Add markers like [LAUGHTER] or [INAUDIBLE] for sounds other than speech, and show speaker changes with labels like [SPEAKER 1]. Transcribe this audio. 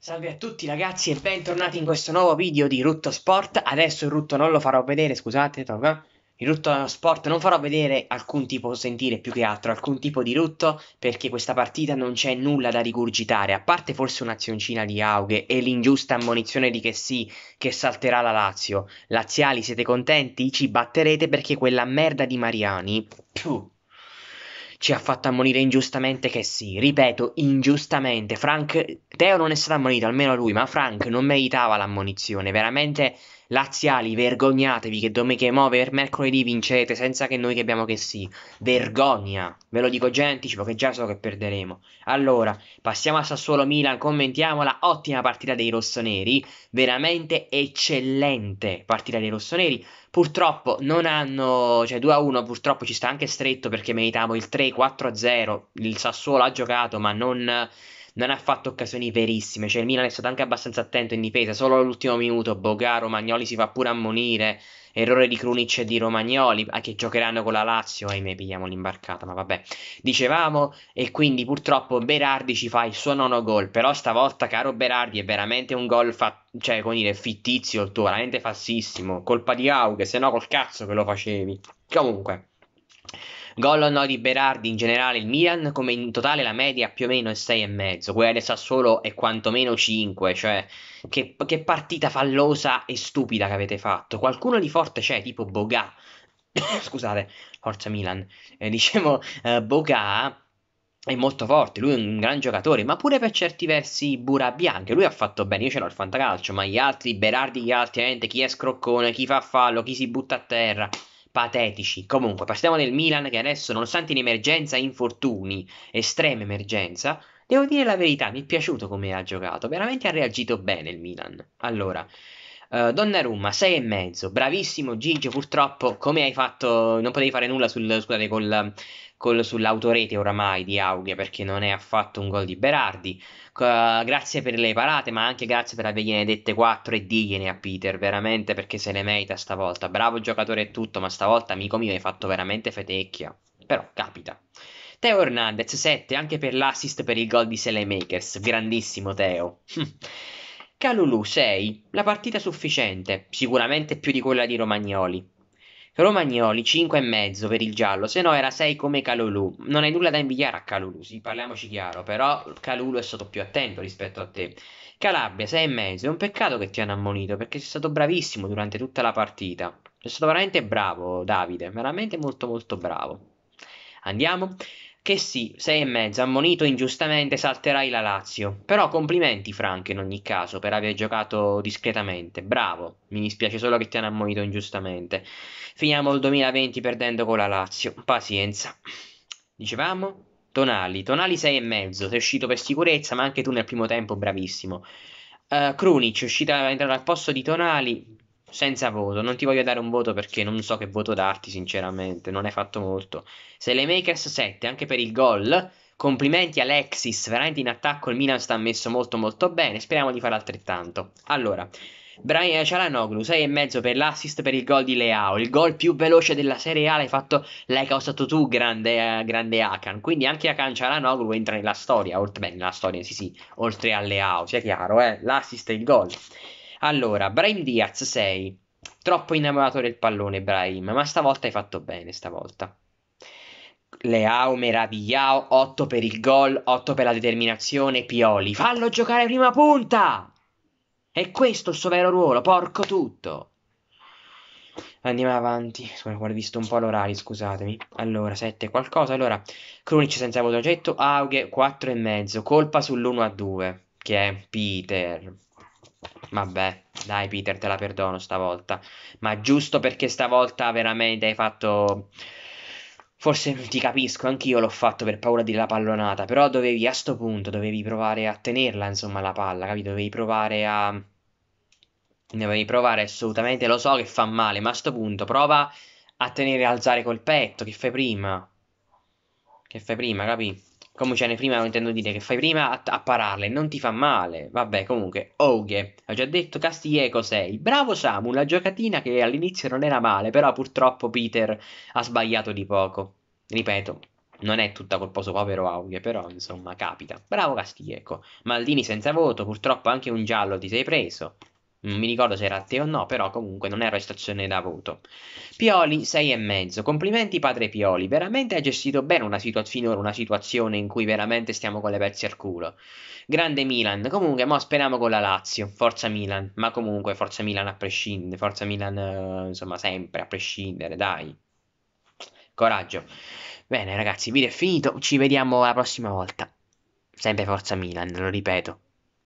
[SPEAKER 1] Salve a tutti ragazzi e bentornati in questo nuovo video di Rutto Sport Adesso il Rutto non lo farò vedere, scusate toga. Il Rutto Sport non farò vedere alcun tipo, sentire più che altro, alcun tipo di Rutto Perché questa partita non c'è nulla da rigurgitare A parte forse un'azioncina di Aughe e l'ingiusta ammonizione di che che salterà la Lazio Laziali siete contenti? Ci batterete perché quella merda di Mariani Più ci ha fatto ammonire ingiustamente che sì, ripeto, ingiustamente. Frank, Teo non è stato ammonito, almeno lui, ma Frank non meritava l'ammonizione, veramente Laziali, vergognatevi che domenica e over, mercoledì vincete senza che noi che abbiamo che sì. Vergogna! Ve lo dico già in anticipo che già so che perderemo. Allora, passiamo a Sassuolo Milan, commentiamo la ottima partita dei rossoneri, veramente eccellente partita dei rossoneri. Purtroppo non hanno, cioè 2-1 purtroppo ci sta anche stretto perché meritavo il 3-4-0, il Sassuolo ha giocato ma non non ha fatto occasioni verissime, cioè il Milan è stato anche abbastanza attento in difesa, solo all'ultimo minuto Bogaro, Magnoli si fa pure ammonire, errore di Krunic e di Romagnoli, a ah, che giocheranno con la Lazio, ahimè pigliamo l'imbarcata, ma vabbè, dicevamo, e quindi purtroppo Berardi ci fa il suo nono gol, però stavolta caro Berardi è veramente un gol fa- cioè, come dire, fittizio il tuo, veramente falsissimo, colpa di Aug, se no col cazzo che lo facevi, comunque... Gol o no di Berardi in generale il Milan, come in totale la media più o meno è 6,5, quella del Sassuolo è quantomeno 5, cioè che, che, partita fallosa e stupida che avete fatto. Qualcuno di forte c'è, tipo Boga [COUGHS] scusate, forza Milan, eh, diciamo eh, Bogà è molto forte, lui è un gran giocatore, ma pure per certi versi Burabia, anche lui ha fatto bene, io ce l'ho al fantacalcio, ma gli altri, Berardi, gli altri, gente, chi è scroccone, chi fa fallo, chi si butta a terra, patetici. Comunque, partiamo del Milan che adesso, nonostante in emergenza infortuni, estrema emergenza, devo dire la verità, mi è piaciuto come ha giocato, veramente ha reagito bene il Milan. Allora, Uh, Donnarumma 6,5, bravissimo Gigio, purtroppo come hai fatto non potevi fare nulla sul, scusate, col, col, sull'autorete oramai di Aughe perché non è affatto un gol di Berardi. Uh, grazie per le parate ma anche grazie per avergliene dette 4 e digliene a Peter veramente perché se ne merita stavolta. Bravo giocatore e tutto ma stavolta amico mio hai fatto veramente fetecchia. Però capita. Teo Hernandez 7 anche per l'assist per il gol di Selemakers, grandissimo Teo. [LAUGHS] Calulu 6, la partita sufficiente, sicuramente più di quella di Romagnoli. Romagnoli 5,5 per il giallo, se no era 6 come Calulu. Non hai nulla da invidiare a Calulu, sì, parliamoci chiaro, però Calulu è stato più attento rispetto a te. Calabria 6,5, è un peccato che ti hanno ammonito perché sei stato bravissimo durante tutta la partita. Sei stato veramente bravo, Davide, veramente molto molto bravo. Andiamo che sì, sei e mezzo, ammonito ingiustamente, salterai la Lazio. Però complimenti Franco in ogni caso per aver giocato discretamente, bravo, mi dispiace solo che ti hanno ammonito ingiustamente. Finiamo il 2020 perdendo con la Lazio, pazienza. Dicevamo? Tonali, Tonali 6 e mezzo, sei uscito per sicurezza, ma anche tu nel primo tempo bravissimo. Uh, Krunic, uscita a entrare al posto di Tonali, senza voto, non ti voglio dare un voto perché non so che voto darti, sinceramente, non hai fatto molto. Se le Makers 7, anche per il gol. Complimenti Alexis, veramente in attacco il Milan sta messo molto molto bene, speriamo di fare altrettanto. Allora, Brian Cialanoglu, 6,5 per l'assist per il gol di Leao, il gol più veloce della Serie A l'hai fatto, l'hai causato tu, grande, eh, grande Akan, quindi anche Akan Cialanoglu entra nella storia, oltre, beh, nella storia, sì sì, oltre a Leao, sia chiaro, eh? l'assist e il gol. Allora, Brahim Diaz 6. Troppo innamorato del pallone, Brahim, ma stavolta hai fatto bene, stavolta. Leao meravigliao, 8 per il gol, 8 per la determinazione, Pioli, fallo giocare prima punta! È questo il suo vero ruolo, porco tutto! Andiamo avanti, ho visto un po' l'orario, scusatemi. Allora, 7 qualcosa, allora, Krunic senza voto oggetto, Aughe 4 e mezzo, colpa sull'1 a 2, che è Peter. Vabbè, dai Peter, te la perdono stavolta. Ma giusto perché stavolta veramente hai fatto... Forse ti capisco, anch'io l'ho fatto per paura della pallonata, però dovevi a sto punto, dovevi provare a tenerla, insomma, la palla, capito? Dovevi provare a... Dovevi provare assolutamente, lo so che fa male, ma a sto punto prova a tenere alzare col petto, che fai prima? Che fai prima, capito? come ce ne prima non intendo dire che fai prima a, a, pararle, non ti fa male. Vabbè, comunque, Oughe, ho già detto Castiglieco 6. Bravo Samu, la giocatina che all'inizio non era male, però purtroppo Peter ha sbagliato di poco. Ripeto, non è tutta colpa sua, povero Aughe, però insomma capita. Bravo Castiglieco. Ecco. Maldini senza voto, purtroppo anche un giallo ti sei preso. Non mi ricordo se era a te o no, però comunque non era stazione da voto. Pioli 6,5. Complimenti padre Pioli, veramente ha gestito bene una situa- finora una situazione in cui veramente stiamo con le pezze al culo. Grande Milan, comunque mo speriamo con la Lazio, forza Milan, ma comunque forza Milan a prescindere, forza Milan eh, insomma sempre a prescindere, dai. Coraggio. Bene ragazzi, il video è finito, ci vediamo la prossima volta. Sempre forza Milan, lo ripeto.